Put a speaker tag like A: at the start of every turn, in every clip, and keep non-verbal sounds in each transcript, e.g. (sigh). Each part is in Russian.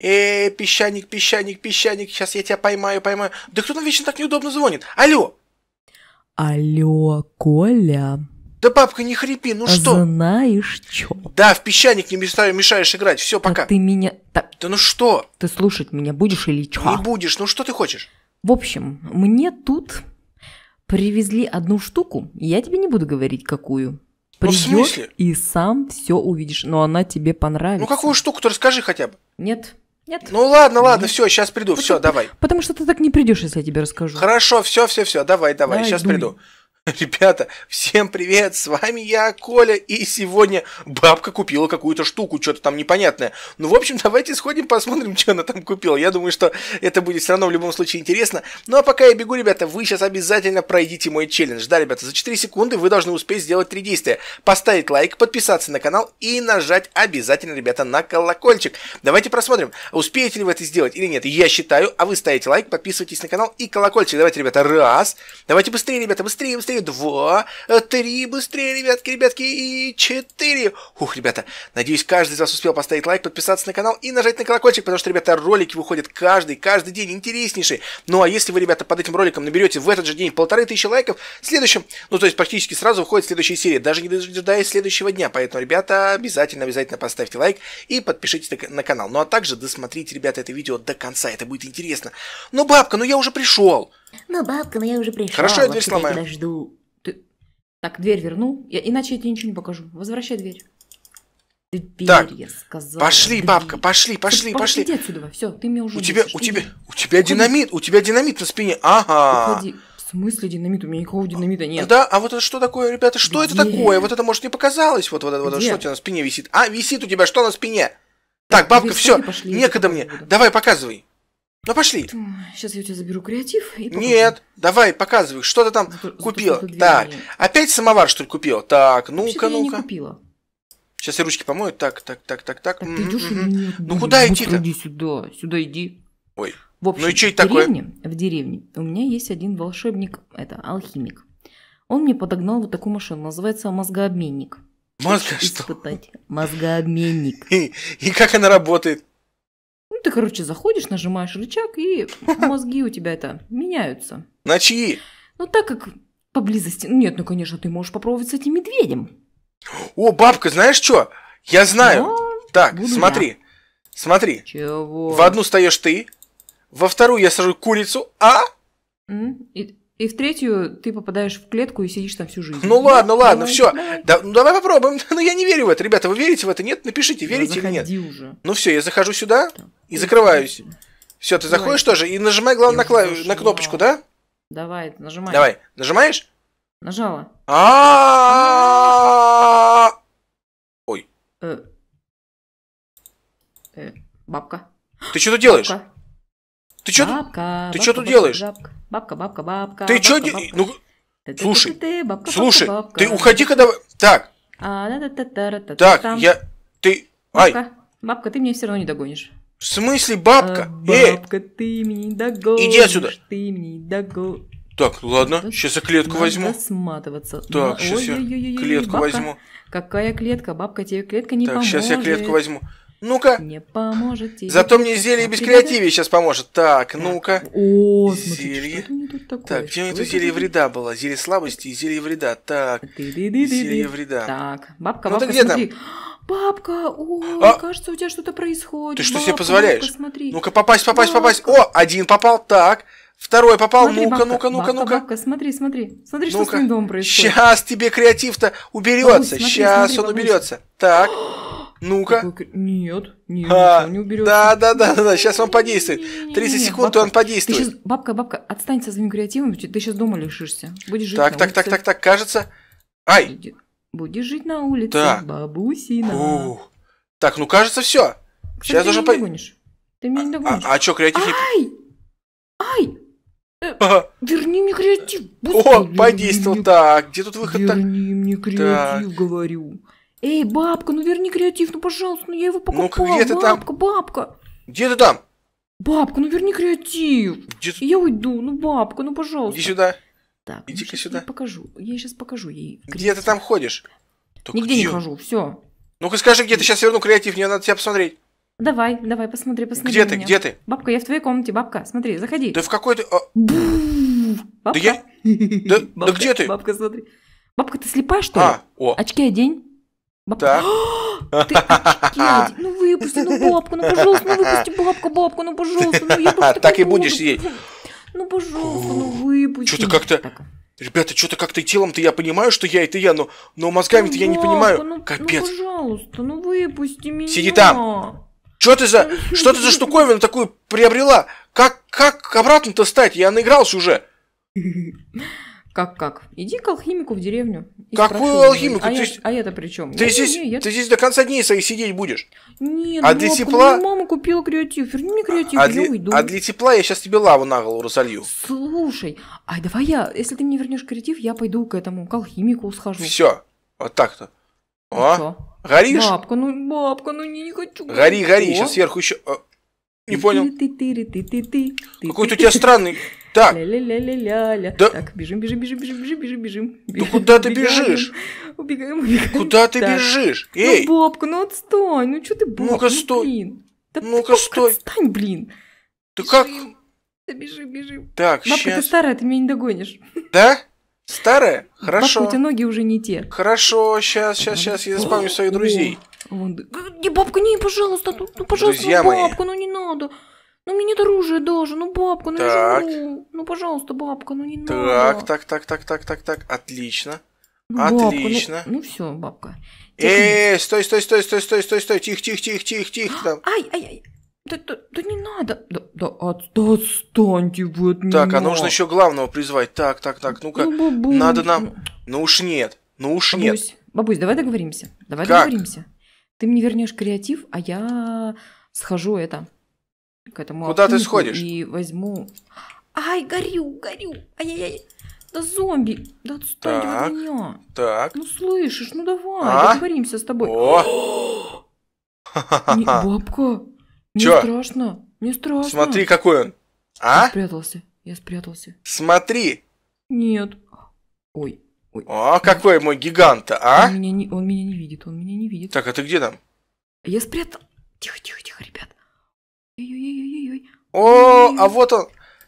A: э, песчаник, песчаник, песчаник, сейчас я тебя поймаю, поймаю. Да кто нам вечно так неудобно звонит? Алло!
B: Алло, Коля.
A: Да, папка, не хрипи, ну а что?
B: Знаешь
A: чё? Да, в песчаник не мешаю, мешаешь играть, все, пока. Да ты меня... Да... да ну
B: что? Ты слушать меня будешь или чё? Не
A: будешь, ну что ты хочешь?
B: В общем, мне тут привезли одну штуку, я тебе не буду говорить, какую. Придешь ну, и сам все увидишь, но она тебе ну, понравится. Ну какую
A: штуку-то расскажи хотя бы. Нет, нет? Ну ладно, ладно, все, сейчас приду, все, давай. Потому
B: что ты так не придешь, если я тебе расскажу.
A: Хорошо, все, все, все, давай, давай, давай сейчас думай. приду. (laughs) Ребята, всем привет, с вами я, Коля, и сегодня бабка купила какую-то штуку, что-то там непонятное. Ну, в общем, (laughs) давайте сходим, посмотрим, что она там купила. Я думаю, что это будет все равно в любом случае интересно. Ну, а пока я бегу, ребята, вы сейчас обязательно пройдите мой челлендж. Да, ребята, за 4 секунды вы должны успеть сделать 3 действия. Поставить лайк, подписаться на канал и нажать обязательно, ребята, на колокольчик. Давайте просмотрим, успеете ли вы это сделать или нет. Я считаю, а вы ставите лайк, подписывайтесь на канал и колокольчик. Давайте, ребята, раз. Давайте быстрее, ребята, быстрее, быстрее два, э, три, быстрее, ребятки, ребятки, и четыре. Ух, ребята, надеюсь, каждый из вас успел поставить лайк, подписаться на канал и нажать на колокольчик, потому что, ребята, ролики выходят каждый, каждый день, интереснейшие. Ну, а если вы, ребята, под этим роликом наберете в этот же день полторы тысячи лайков, в следующем, ну, то есть практически сразу выходит следующая серия, даже не дожидаясь следующего дня. Поэтому, ребята, обязательно, обязательно поставьте лайк и подпишитесь на канал. Ну, а также досмотрите, ребята, это видео до конца, это будет интересно. Ну, бабка, ну я уже пришел. Ну, бабка
B: но я уже пришла. Хорошо, я дверь сломаю. Я тебя жду. Ты... Так, дверь верну, я... иначе я тебе ничего не покажу. Возвращай дверь.
A: Дверь, так, я сказала. Пошли, дверь. бабка, пошли, пошли, пошли. Иди
B: отсюда, все, ты мне уже. У
A: тебя, у тебя, у тебя динамит, у тебя динамит на спине, ага. Уходи.
B: В смысле динамит? У меня никакого динамита нет. Да,
A: а вот это что такое, ребята? Что Где? это такое? Вот это, может, не показалось? Вот, вот, вот, вот что у тебя на спине висит? А, висит у тебя что на спине? Так, бабка, все, некогда мне. Давай, показывай. Ну пошли.
B: Сейчас я у тебя заберу креатив и Нет,
A: давай, показывай, что ты там за, купила. За так, опять самовар, что ли, купила? Так, ну-ка, ну-ка. Я не купила. Сейчас я ручки помою. Так, так, так, так, так. так ты идешь или нет? Ну куда идти-то? Иди сюда, сюда иди. Ой. В общем, ну и что это в деревне,
B: В деревне у меня есть один волшебник, это алхимик. Он мне подогнал вот такую машину, называется мозгообменник. Мозга что? Испытать.
A: Мозгообменник. (laughs) И, и как она работает?
B: Ну, ты, короче, заходишь, нажимаешь рычаг, и (laughs) мозги у тебя это меняются. На чьи? Ну, так как поблизости... Нет, ну, конечно, ты можешь попробовать с этим медведем.
A: О, бабка, знаешь что? Я знаю. Но так, смотри. Я. Смотри.
B: Чего?
A: В одну встаешь ты, во вторую я сажу курицу, а...
B: И, и в третью ты попадаешь в клетку и сидишь там всю жизнь. Ну да? Ну, ладно, ладно, давай, все. Давай.
A: Да, ну давай попробуем. (laughs) Ну я не верю в это. Ребята, вы верите в это? Нет? Напишите, верите да, или нет. Уже. Ну все, я захожу сюда да. и закрываюсь. Все, ты давай. заходишь тоже и нажимай, главное, на, клав... на кнопочку, да? Давай, нажимай. Давай, нажимаешь? Нажала. А.
B: Ой. Э. Э, бабка.
A: Ты что тут делаешь? Ты что
B: тут? делаешь? Бабка, бабка, бабка. Ты что?
A: Ну, слушай,
B: слушай, ты уходи,
A: когда... Так.
B: Так, я...
A: Ты... Ай.
B: Бабка, ты меня все равно не догонишь. В смысле бабка? А, э! бабка, ты меня не догонишь. Иди отсюда. Ты меня не догонишь.
A: Так, ладно, сейчас я клетку надо возьму.
B: сматываться. Так, сейчас я клетку бабка. возьму. Какая клетка? Бабка, тебе клетка не так, поможет. Так, сейчас я клетку возьму. Ну-ка. Не поможет тебе. Зато мне зелье без креативе
A: сейчас поможет. Так, ну-ка. О, зелье. Так, где у меня тут зелье вреда было? Зелье слабости и зелье вреда. Так, зелье вреда. Так, бабка, ну, бабка, смотри.
B: Бабка, о, а! кажется, у тебя что-то происходит. Ты что себе позволяешь? Ну-ка, попасть, попасть, попасть. О,
A: один попал, так. Второй попал, ну-ка, ну-ка, ну-ка,
B: ну-ка. Бабка, смотри, смотри, смотри, что с твоим домом происходит. Сейчас
A: тебе креатив-то уберется, сейчас он уберется. Так. (gasps) Ну-ка. Нет, нет, а, не уберет. Да, да, да, да, да, сейчас он подействует. 30 секунд, и он подействует. Сейчас,
B: бабка, бабка, отстань со своим креативом, ты сейчас дома лишишься. Будешь жить Так, так,
A: так, так, так, кажется. Ай! Будешь жить на улице, так. бабусина. Ух. Так, ну кажется, все. Сейчас уже по... Ты
B: меня не а, догонишь. А, а, а что, креатив? Ай!
A: Ай! Э, ага. Верни мне креатив. О, подействовал. Так, где тут выход? Верни мне креатив, говорю.
B: Эй, бабка, ну верни креатив, ну пожалуйста, ну я его ну, покупал. Ну где ты бабка, там? Бабка, Где ты там? Бабка, ну верни креатив. Где ты? Я уйду, ну бабка, ну пожалуйста. Иди
A: сюда. Так, иди-ка ну, сюда. Я покажу, я сейчас покажу ей. Креатив. Где ты там ходишь? Так Нигде где? не хожу, все. Ну-ка скажи, где ты сейчас верну креатив, мне надо тебя посмотреть.
B: Давай, давай, посмотри, посмотри. Где ты, меня. где ты? Бабка, я в твоей комнате, бабка, смотри, заходи. Да в какой ты... А... Бабка. Да я...
A: Да, бабка, да где ты? Бабка,
B: смотри. Бабка, ты слепая, что ли? А, о. Очки одень.
A: Так. (gasps) ты
B: Ну выпусти, ну бабку, ну пожалуйста, ну выпусти бабку, бабку, ну пожалуйста,
A: ну я просто Так и будешь ей. Ну пожалуйста, ну выпусти. Что-то как-то... Ребята, что-то как-то телом-то я понимаю, что я это я, но, но мозгами-то я не ну, понимаю. Ну, ну, Капец. Ну,
B: пожалуйста, ну
A: выпусти меня. Сиди там. Что ты за, что ты за штуковину такую приобрела? Как, как обратно-то стать? Я наигрался уже. (laughs) Как как?
B: Иди к алхимику в деревню. И Какую алхимику? А, ты... я, а я при чем?
A: Ты, я, здесь, не, я... ты здесь до конца дней своих сидеть будешь.
B: Нет. а ну, для а тепла... ну, мама купила креатив. Верни мне креатив, а я для... уйду. А для
A: тепла я сейчас тебе лаву на голову разолью.
B: Слушай, а давай я, если ты мне вернешь креатив, я пойду к этому, к алхимику схожу.
A: Все, вот так-то. а? горишь? Бабка,
B: ну, бабка, ну не, не хочу. Гори, гори, сейчас сверху
A: еще... Э, не понял. Какой-то у тебя странный. Так. Да. Так,
B: бежим, бежим, бежим, бежим, бежим, бежим, бежим.
A: Да куда ты бежишь? Убегаем, убегаем. Куда ты бежишь? Ну, Эй! Ну,
B: Бобка, ну отстань, ну что ты, Бобка, Ну-ка, ну, стой. Ну-ка, стой.
A: Отстань, блин. Да как?
B: Да бежим, бежим.
A: Так, Бабка, ты
B: старая, ты меня не догонишь.
A: Да? Старая? Хорошо. Бабка, у тебя ноги уже не те. Хорошо, сейчас, сейчас, сейчас, я вспомню своих друзей. Вон,
B: не, бабка, не, пожалуйста, ну, ну пожалуйста, ну, бабка, мои. ну не надо. Ну мне нет оружия даже, ну бабка, ну так. я же Ну пожалуйста, бабка, ну не так, надо.
A: Так, так, так, так, так, так, так, отлично.
B: Ну, ну, отлично. ну,
A: ну все, бабка.
B: Эй,
A: стой, стой, стой, стой, стой, стой, стой, тихо, тихо, тихо, тихо, тихо там. (gasps) Ай, ай, ай. Да, да, да не надо.
B: Да, да, от, да отстаньте вы от так, а меня. Так, а нужно еще
A: главного призвать. Так, так, так, ну-ка. Ну, бабусь. надо нам... Ну, ну уж нет, ну уж бабусь, нет.
B: Бабусь, давай договоримся. Давай как? договоримся. Ты мне вернешь креатив, а я схожу это к этому. Куда ты сходишь? И возьму. Ай, горю, горю. Ай-яй-яй. Да зомби, да отстань так, от меня. Так. Ну слышишь, ну давай, а? договоримся с тобой. О!
A: (gasps) Не, бабка, мне Чё?
B: страшно, мне страшно. Смотри,
A: какой он. А? Я спрятался, я спрятался. Смотри. Нет. Ой, Ой. О, а, какой мой гигант, а? Он меня, не, он меня не видит, он меня не видит. Так, а ты где там? Я спрятал. Тихо, тихо, тихо,
B: ребят. Ой-ой-ой-ой-ой.
A: О, а вот он.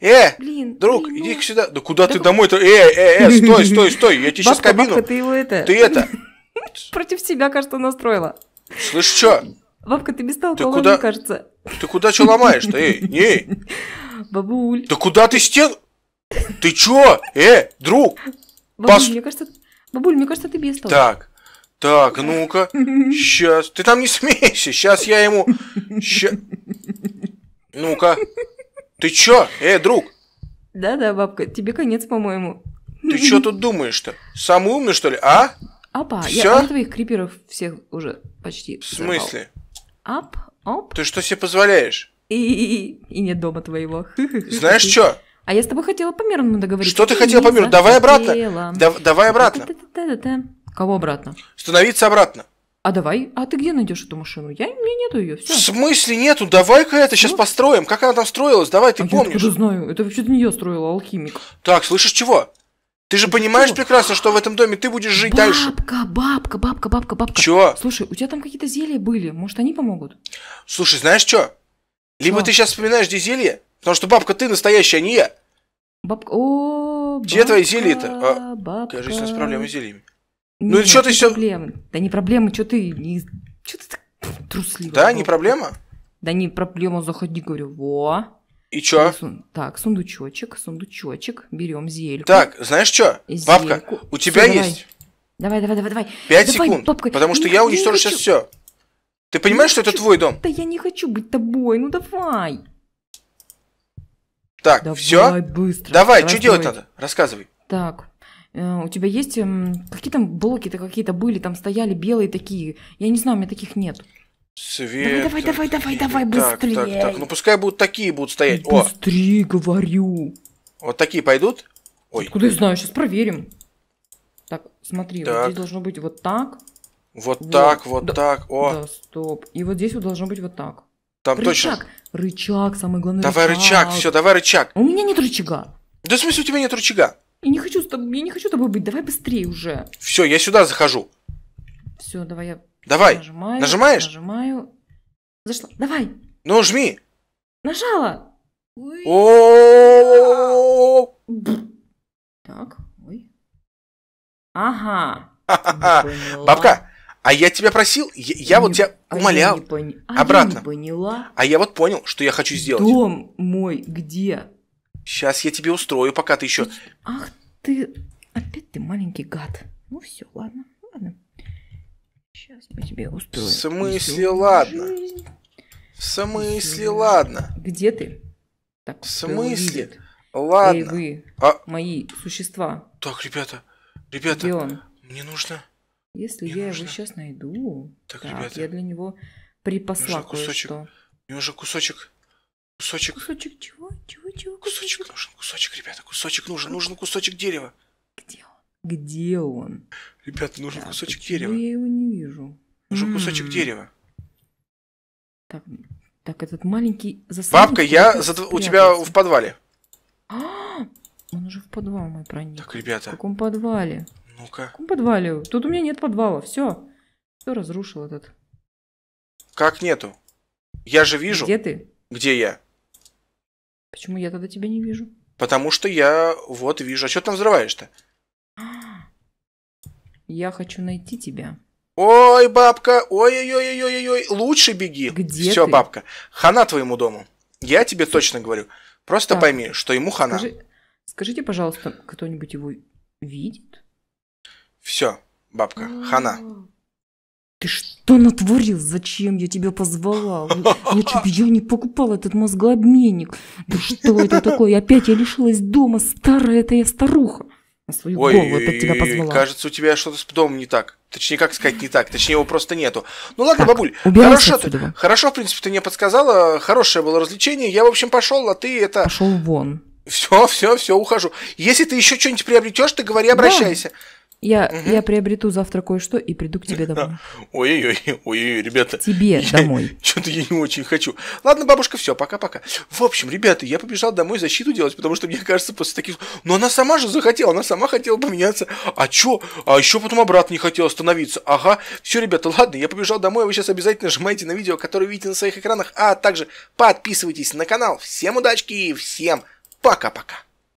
A: Э, блин, друг, блин, иди ну... сюда. Да куда да ты домой-то? Э, э, э, стой, стой, стой, я тебе сейчас кабину. Бабка, ты его это... Ты это... (laughs) Против
B: себя, кажется, настроила. Слышь, что? Бабка, ты без толку, куда... кажется.
A: Ты куда что ломаешь-то? Эй, не. (laughs) Бабуль. Да куда ты стен? Ты чё? Э, друг.
B: Бабуль, Пос... мне кажется, бабуль, мне кажется, ты без того.
A: Так, так, ну-ка, сейчас. Ты там не (laughs) смейся, сейчас я ему... Ща... Ну-ка, ты чё? Эй, друг!
B: Да-да, бабка, тебе конец,
A: по-моему. Ты чё тут думаешь-то? Самый умный, что ли, а?
B: Апа, Всё? я твоих криперов всех
A: уже почти В смысле?
B: Ап, оп.
A: Ты что себе позволяешь?
B: И, и, и, и нет дома твоего. (laughs) Знаешь чё? А я с тобой хотела по мирному договориться. Что ты хотела по миру? Давай обратно. давай обратно. Кого обратно? Становиться обратно. А давай, а ты где найдешь эту машину? Я, у меня нету ее. В
A: смысле нету? Давай-ка это сейчас ну. построим. Как она там строилась? Давай, ты а помнишь? Я уже знаю. Это вообще-то не я строила, а алхимик. Так, слышишь чего? Ты же понимаешь прекрасно, что в этом доме ты будешь жить дальше.
B: Бабка, бабка, бабка, бабка,
A: бабка. Чё? Слушай, у тебя там какие-то зелья были, может они помогут? Слушай, знаешь что? Либо ты сейчас вспоминаешь где зелья. Потому что бабка ты настоящая, а не я. Бабка... О, Где твои зелья-то? А, бабка... Кажется, у нас проблемы с зельями.
B: Нет, ну и что ты все...
A: Проблемы. Да не
B: проблема, что ты... Не... Что ты так трусливый? Да, бабка. не проблема? Да не проблема, заходи, говорю, во. И чё? Ну, сун... Так, сундучочек, сундучочек, берем зельку. Так,
A: знаешь что, бабка, зельку. у тебя всё, есть...
B: Давай, давай, давай, давай. Пять секунд, бабка. потому что я, я уничтожу сейчас
A: все. Ты понимаешь, я что хочу... это твой дом?
B: Да я не хочу быть тобой, ну давай.
A: Так, Давай все? быстро. Давай, Раздавай. что делать надо? Рассказывай.
B: Так, э, у тебя есть эм, какие там блоки-то какие-то были, там стояли белые такие. Я не знаю, у меня таких нет.
A: Свет. Давай, давай,
B: давай, давай, давай, быстрее. Так, так, так.
A: Ну пускай будут такие будут стоять.
B: Быстрее, О. говорю.
A: Вот такие пойдут? Ой. Откуда я
B: знаю? Сейчас проверим. Так, смотри, так. вот здесь должно быть вот так.
A: Вот, вот. так, вот да. так. О. Да,
B: стоп. И вот здесь вот должно быть вот так.
A: Там рычаг. точно.
B: Рычаг, самое главное. Давай рычаг, рычаг все,
A: давай рычаг. А у меня нет рычага. Да в смысле у тебя нет рычага?
B: Я не хочу с тобой, я не хочу с тобой быть, давай быстрее
A: уже. Все, я сюда захожу. Все, давай я. Давай. Нажимаю, Нажимаешь?
B: Нажимаю. Зашла. Давай. Ну жми. Нажала. О.
A: Так, ой. Ага. Бабка, а я тебя просил, я, я вот а не, тебя умолял. А я не пон... а Обратно. Я не
B: поняла.
A: А я вот понял, что я хочу сделать. Дом
B: мой где?
A: Сейчас я тебе устрою, пока ты еще.
B: Ах ты, опять ты маленький гад. Ну все, ладно, ладно. Сейчас мы тебе устроим. В смысле,
A: ладно? Жизнь. В смысле, ладно? Где ты? Так, В смысле? Ладно. Эй, вы, а... мои существа. Так, ребята, ребята, мне нужно
B: если мне я нужно... его сейчас найду, так, так ребята, я для него припасла мне кусочек, кое-что.
A: Мне уже кусочек, кусочек. Кусочек чего? Чего? Чего? Кусочек, кусочек нужен, кусочек, ребята, кусочек нужен, нужен кусочек дерева. Где он? Где он? Ребята, нужен да, кусочек дерева. Я его не вижу. Нужен м-м. кусочек дерева. Так, так этот
B: маленький
A: засадник. Бабка, я за... у тебя в подвале. А,
B: (gasps) он уже в подвал мой
A: проник. Так, ребята. В каком
B: подвале? Ну-ка. В каком подвале? Тут у меня нет подвала, все. Все разрушил этот.
A: Как нету? Я же вижу. Где ты? Где я?
B: Почему я тогда тебя не вижу?
A: Потому что я вот вижу. А что там взрываешь-то? (gasps) Я хочу найти тебя. Ой, бабка, ой-ой-ой-ой-ой, лучше беги. Где Все, ты? бабка, хана твоему дому. Я тебе точно говорю. Просто так, пойми, что ему хана. Скажи,
B: скажите, пожалуйста, кто-нибудь его видит?
A: Все, бабка, хана.
B: Ты что натворил? Зачем я тебя позвала? Лучше бы я не покупал этот мозгообменник. Да что это такое? Опять я лишилась дома, старая эта я старуха.
A: свою Ой, голову опять тебя позвала. кажется, у тебя что-то с домом не так. Точнее, как сказать, не так. Точнее, его просто нету. Ну ладно, так, бабуль, хорошо, ты, хорошо, в принципе, ты мне подсказала. Хорошее было развлечение. Я, в общем, пошел, а ты это... Пошел вон. Все, все, все, ухожу. Если ты еще что-нибудь приобретешь, ты говори, обращайся. Да.
B: Я, угу. я приобрету завтра кое-что и приду к тебе домой.
A: (laughs) Ой-ой-ой, ой-ой, ребята. К тебе (laughs) я, домой. Что-то я не очень хочу. Ладно, бабушка, все, пока-пока. В общем, ребята, я побежал домой защиту делать, потому что мне кажется, после таких... Но она сама же захотела, она сама хотела поменяться. А чё? А еще потом обратно не хотела остановиться. Ага, все, ребята, ладно, я побежал домой, а вы сейчас обязательно нажимаете на видео, которое видите на своих экранах, а также подписывайтесь на канал. Всем удачки и всем пока-пока.